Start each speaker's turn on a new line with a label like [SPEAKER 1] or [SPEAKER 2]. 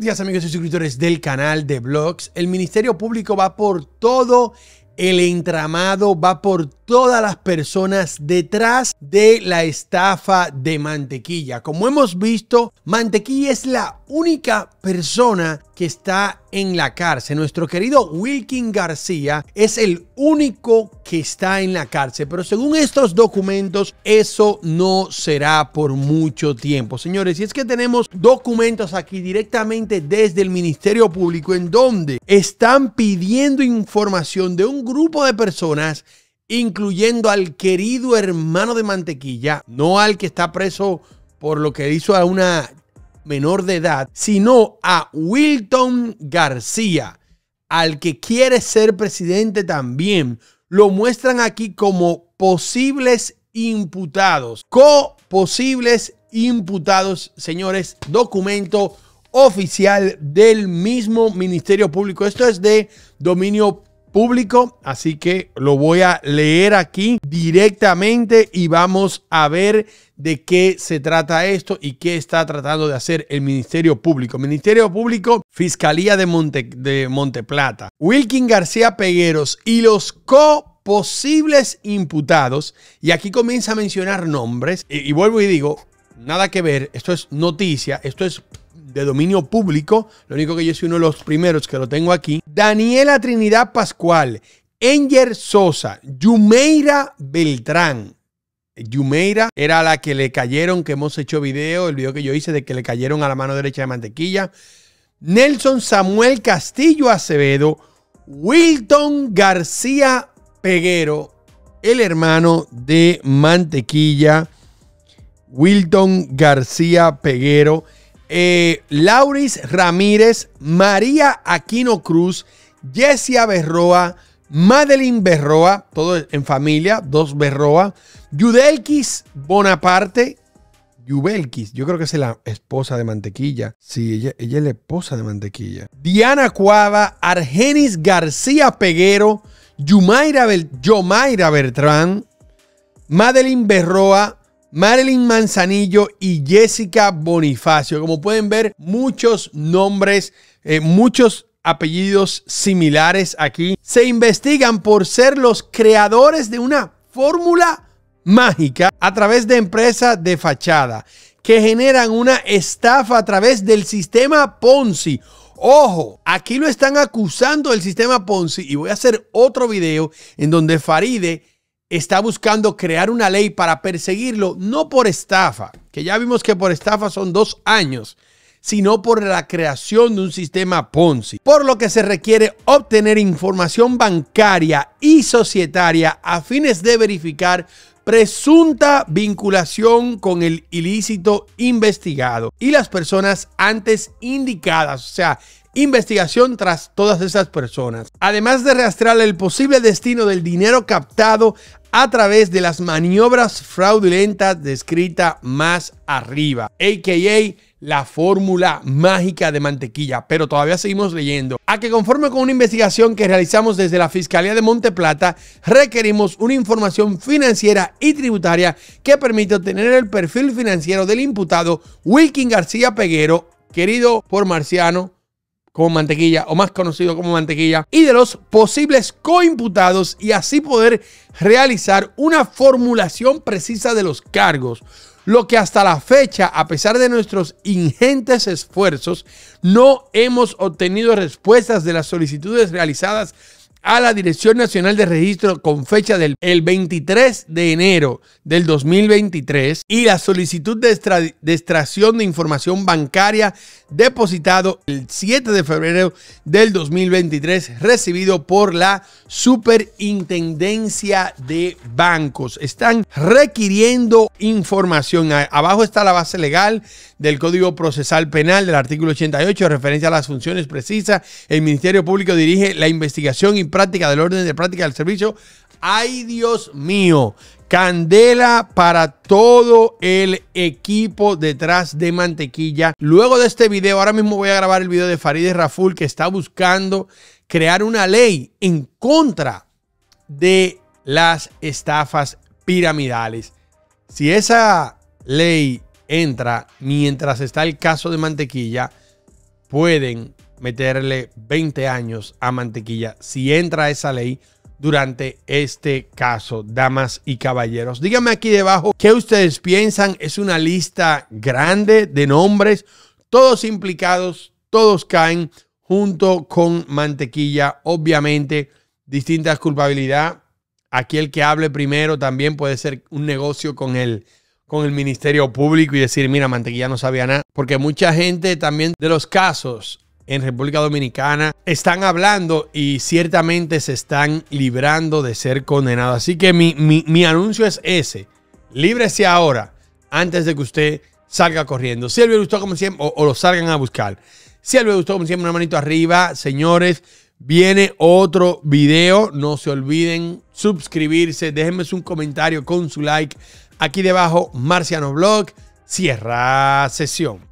[SPEAKER 1] días amigos y suscriptores del canal de blogs. El Ministerio Público va por todo el entramado va por todas las personas detrás de la estafa de Mantequilla. Como hemos visto, Mantequilla es la única persona que está en la cárcel. Nuestro querido Wilkin García es el único que está en la cárcel, pero según estos documentos, eso no será por mucho tiempo. Señores, y es que tenemos documentos aquí directamente desde el Ministerio Público en donde están pidiendo información de un grupo de personas, incluyendo al querido hermano de mantequilla, no al que está preso por lo que hizo a una menor de edad, sino a Wilton García, al que quiere ser presidente también. Lo muestran aquí como posibles imputados, posibles imputados, señores, documento oficial del mismo Ministerio Público. Esto es de dominio público, así que lo voy a leer aquí directamente y vamos a ver de qué se trata esto y qué está tratando de hacer el Ministerio Público. Ministerio Público, Fiscalía de, Monte, de Monteplata. Wilkin García Pegueros y los co posibles imputados, y aquí comienza a mencionar nombres, y, y vuelvo y digo, nada que ver, esto es noticia, esto es de dominio público, lo único que yo soy uno de los primeros que lo tengo aquí, Daniela Trinidad Pascual, Enger Sosa, Yumeira Beltrán. Yumeira era la que le cayeron, que hemos hecho video, el video que yo hice de que le cayeron a la mano derecha de mantequilla. Nelson Samuel Castillo Acevedo, Wilton García Peguero, el hermano de mantequilla. Wilton García Peguero. Eh, Lauris Ramírez, María Aquino Cruz, Jessia Berroa, Madeline Berroa, todo en familia, dos Berroa, Yudelkis Bonaparte, Yubelkis, yo creo que es la esposa de Mantequilla. Sí, ella, es la esposa de Mantequilla. Diana Cuava, Argenis García Peguero, Yumaira Yomaira Bertrán, Madeline Berroa, Marilyn Manzanillo y Jessica Bonifacio. Como pueden ver, muchos nombres, eh, muchos apellidos similares aquí. Se investigan por ser los creadores de una fórmula mágica a través de empresas de fachada que generan una estafa a través del sistema Ponzi. Ojo, aquí lo están acusando del sistema Ponzi y voy a hacer otro video en donde Faride está buscando crear una ley para perseguirlo, no por estafa, que ya vimos que por estafa son dos años, sino por la creación de un sistema Ponzi, por lo que se requiere obtener información bancaria y societaria a fines de verificar presunta vinculación con el ilícito investigado y las personas antes indicadas, o sea, investigación tras todas esas personas, además de rastrear el posible destino del dinero captado a través de las maniobras fraudulentas descritas más arriba, a.k.a. la fórmula mágica de mantequilla. Pero todavía seguimos leyendo. A que conforme con una investigación que realizamos desde la Fiscalía de Monteplata, requerimos una información financiera y tributaria que permite obtener el perfil financiero del imputado Wilkin García Peguero, querido por Marciano, como mantequilla o más conocido como mantequilla y de los posibles coimputados y así poder realizar una formulación precisa de los cargos, lo que hasta la fecha, a pesar de nuestros ingentes esfuerzos, no hemos obtenido respuestas de las solicitudes realizadas a la Dirección Nacional de Registro con fecha del el 23 de enero del 2023 y la solicitud de, extracción de información bancaria depositado el 7 de febrero del 2023 recibido por la Superintendencia de Bancos. Están requiriendo información. Abajo está la base legal del Código Procesal Penal del artículo 88 referencia a las funciones precisas. El Ministerio Público dirige la investigación y práctica del orden de práctica del servicio. Ay, Dios mío, Candela para todo el equipo detrás de mantequilla. Luego de este video, ahora mismo voy a grabar el video de Farideh Raful que está buscando crear una ley en contra de las estafas piramidales. Si esa ley entra mientras está el caso de mantequilla, pueden meterle 20 años a mantequilla si entra esa ley durante este caso, damas y caballeros. Díganme aquí debajo qué ustedes piensan. Es una lista grande de nombres, todos implicados, todos caen junto con mantequilla. Obviamente, distintas culpabilidad. Aquí el que hable primero también puede ser un negocio con el, con el Ministerio Público y decir, mira, mantequilla no sabía nada. Porque mucha gente también de los casos en República Dominicana están hablando y ciertamente se están librando de ser condenados. Así que mi, mi, anuncio es ese. Líbrese ahora antes de que usted salga corriendo. Si me gustó como siempre, o, lo salgan a buscar. Si me gustó como siempre, una manito arriba. Señores, viene otro video. No se olviden suscribirse. Déjenme un comentario con su like. Aquí debajo, Marciano Blog. Cierra sesión.